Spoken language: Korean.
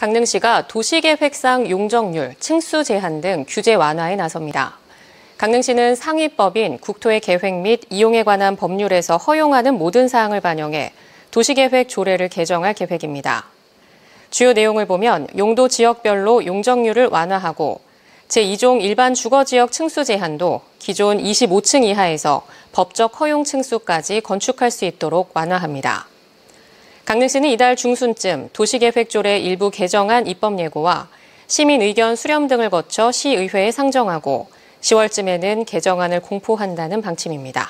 강릉시가 도시계획상 용적률, 층수 제한 등 규제 완화에 나섭니다. 강릉시는 상위법인 국토의 계획 및 이용에 관한 법률에서 허용하는 모든 사항을 반영해 도시계획 조례를 개정할 계획입니다. 주요 내용을 보면 용도 지역별로 용적률을 완화하고 제2종 일반 주거지역 층수 제한도 기존 25층 이하에서 법적 허용 층수까지 건축할 수 있도록 완화합니다. 강릉시는 이달 중순쯤 도시계획조례 일부 개정안 입법 예고와 시민 의견 수렴 등을 거쳐 시의회에 상정하고 10월쯤에는 개정안을 공포한다는 방침입니다.